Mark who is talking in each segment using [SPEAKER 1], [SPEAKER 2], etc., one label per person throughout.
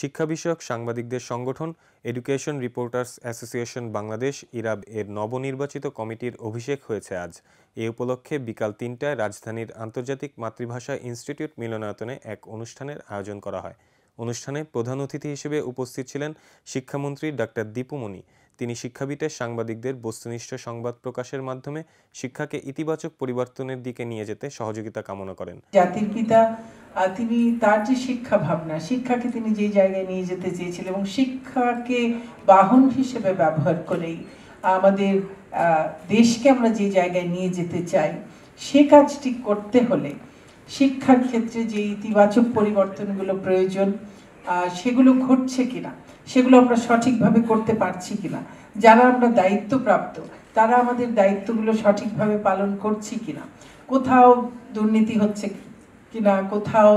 [SPEAKER 1] শিক্ষা বিষয়ক সাংবাদিকদের সংগঠন education reporters association Bangladesh ERAB এর নবনির্বাচিত কমিটির অভিষেক হয়েছে আজ এ উপলক্ষে বিকাল তিনটায় রাজধানীর আন্তর্জাতিক মাতৃভাষা ইনস্টিটিউট মিলনায়তনে এক অনুষ্ঠানের আয়োজন করা হয় অনুষ্ঠানে প্রধান অতিথি হিসেবে উপস্থিত ছিলেন শিক্ষামন্ত্রী ডাক্তার দীপুমণি তিনি শিক্ষাবিদের সাংবাদিকদের বস্তুনিষ্ঠ সংবাদ প্রকাশের মাধ্যমে শিক্ষাকে ইতিবাচক পরিবর্তনের দিকে নিয়ে যেতে সহযোগিতা কামনা করেন
[SPEAKER 2] জাতির পিতা তিনি তার যে শিক্ষা ভাবনা শিক্ষাকে তিনি যে জায়গায় নিয়ে যেতে চেয়েছিলেন এবং শিক্ষাকে বাহন হিসেবে ব্যবহার করেই আমাদের দেশকে আমরা যে জায়গায় নিয়ে যেতে চাই সে কাজটি করতে হলে শিক্ষার ক্ষেত্রে যে ইতিবাচক পরিবর্তনগুলো প্রয়োজন সেগুলো ঘটছে কিনা সেগুলো আমরা সঠিকভাবে করতে পারছি কিনা যারা আমরা দায়িত্বপ্রাপ্ত তারা আমাদের দায়িত্বগুলো সঠিকভাবে পালন করছি কিনা কোথাও দুর্নীতি হচ্ছে কিনা কোথাও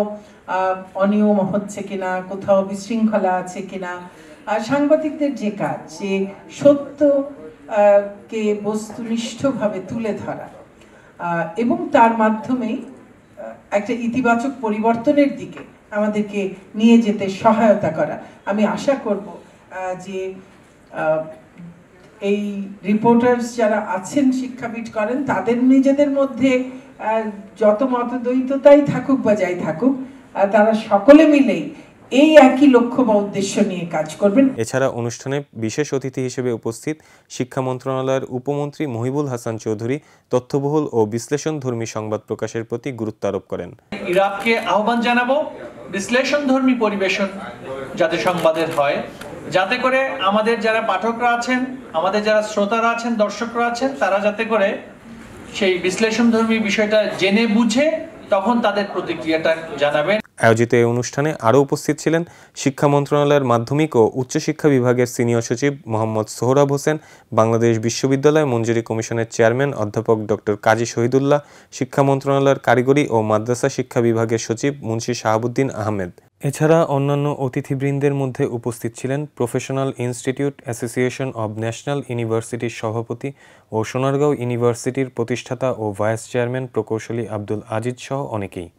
[SPEAKER 2] অনিয়ম হচ্ছে কিনা কোথাও বিশৃঙ্খলা আছে কিনা আর সাংবাদিকদের যে কাজ যে সত্য কে বস্তুনিষ্ঠভাবে তুলে ধরা এবং তার মাধ্যমেই একটা ইতিবাচক পরিবর্তনের দিকে আমাদেরকে নিয়ে যেতে সহায়তা করা আমি আশা করব যে এই রিপোর্টার্স যারা আছেন শিক্ষাবিদ করেন তাদের নিজেদের মধ্যে যত মতদ্বৈততাই থাকুক বা যাই থাকুক তারা সকলে মিলেই এই একই লক্ষ্য বা উদ্দেশ্য নিয়ে কাজ করবেন
[SPEAKER 1] এছাড়া অনুষ্ঠানে বিশেষ অতিথি হিসেবে উপস্থিত শিক্ষা মন্ত্রণালয়ের উপমন্ত্রী মহিবুল হাসান চৌধুরী তথ্যবহুল ও বিশ্লেষণ ধর্মী সংবাদ প্রকাশের প্রতি গুরুত্ব আরোপ করেন
[SPEAKER 3] ইরাককে আহ্বান জানাবো ধর্মী পরিবেশন যাতে সংবাদের হয় যাতে করে আমাদের যারা পাঠকরা আছেন আমাদের যারা শ্রোতারা আছেন দর্শকরা আছেন তারা যাতে করে সেই বিশ্লেষণ ধর্মী বিষয়টা জেনে বুঝে তখন তাদের প্রতিক্রিয়াটা জানাবেন
[SPEAKER 1] আয়োজিত এই অনুষ্ঠানে আরও উপস্থিত ছিলেন শিক্ষা মন্ত্রণালয়ের মাধ্যমিক ও উচ্চশিক্ষা বিভাগের সিনিয়র সচিব মোহাম্মদ সোহরাব হোসেন বাংলাদেশ বিশ্ববিদ্যালয় মঞ্জুরি কমিশনের চেয়ারম্যান অধ্যাপক ডক্টর কাজী শহীদুল্লাহ শিক্ষা মন্ত্রণালয়ের কারিগরি ও মাদ্রাসা শিক্ষা বিভাগের সচিব মুন্সি শাহাবুদ্দিন আহমেদ এছাড়া অন্যান্য অতিথিবৃন্দের মধ্যে উপস্থিত ছিলেন professional institute association of national ইউনিভার্সিটির সভাপতি ও সোনারগাঁও ইউনিভার্সিটির প্রতিষ্ঠাতা ও ভাইস চেয়ারম্যান প্রকৌশলী আব্দুল আজিজ সহ অনেকেই